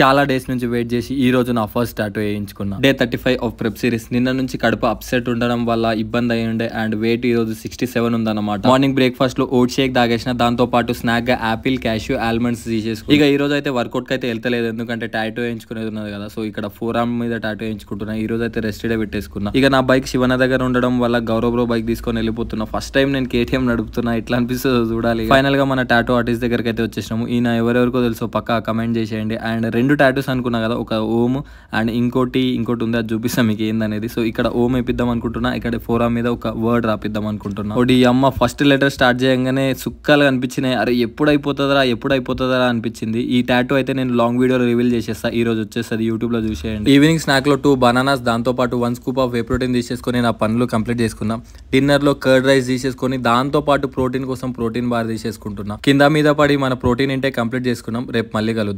చాలా డేస్ నుంచి వెయిట్ చేసి ఈ రోజు నా ఫస్ట్ టాటూ వేయించుకున్నా day thirty five of prep series నిన్న నుంచి కడుపు అప్సెట్ ఉండడం వల్ల ఇబ్బంది అయి ఉండే అండ్ వెయిట్ ఈ రోజు సిక్స్టీ సెవెన్ ఉందన్నమాట మార్నింగ్ బ్రేక్ఫాస్ట్ లో ఓట్ షేక్ తాగేసిన దాంతో పాటు స్నాక్ గా యాపిల్ క్యాష్యూ ఆల్మండ్స్ తీసేసుకుని ఇక ఈ రోజు అయితే వర్కౌట్ అయితే వెళ్తలేదు ఎందుకంటే టాటూ వేయించుకునేది ఉన్నది కదా సో ఇక్కడ ఫోరామ్ మీద టాటూ వేయించుకుంటున్నా ఈ రోజు అయితే రెస్ట్ డే పెట్టేసుకున్నా ఇక నా బైక్ శివన దగ్గర ఉండడం వల్ల గౌరవ్ బ్రో బైక్ తీసుకొని వెళ్ళిపోతున్నా ఫస్ట్ టైం నేను కేటీఎం నడుపుతున్నా ఎట్లా అనిపిస్తుందో చూడాలి ఫైనల్ గా మన టాటూ ఆర్టిస్ట్ దగ్గరకి అయితే వచ్చేసినాము ఈయన ఎవరెవరికో తెలుసో పక్కా కమెంట్ చేసేయండి అండ్ రెండు రెండు టాటూస్ అనుకున్నా కదా ఒక ఓమ్ అండ్ ఇంకోటి ఇంకోటి ఉంది అది చూపిస్తాం మీకు ఏందనేది సో ఇక్కడ ఓమ్ వేపిద్దాం అనుకుంటున్నా ఇక్కడ ఫోరా మీద ఒక వర్డ్ రాపిద్దాం అనుకుంటున్నా ఒకటి అమ్మ ఫస్ట్ లెటర్ స్టార్ట్ చేయగానే సుక్కలు కనిపించినాయి అరే ఎప్పుడు అయిపోతుందా ఎప్పుడు అయిపోతుందా అనిపించింది ఈ టాటూ అయితే నేను లాంగ్ వీడియో రివీల్ చేసేస్తా ఈ రోజు వచ్చేస్తుంది యూట్యూబ్ లో చూసేయండి ఈవినింగ్ స్నాక్ లో టూ బనానాస్ దాంతో పాటు one scoop of whey protein తీసేసుకొని నా పనులు కంప్లీట్ చేసుకున్నా డిన్నర్ లో కర్డ్ రైస్ తీసేసుకొని దాంతో పాటు ప్రోటీన్ కోసం ప్రోటీన్ బార్ తీసేసుకుంటున్నా కింద మీద పడి మన ప్రోటీన్ ఇంటే కంప్లీట్ చేసుకున్నాం రేపు మళ్ళీ కలుద్దాం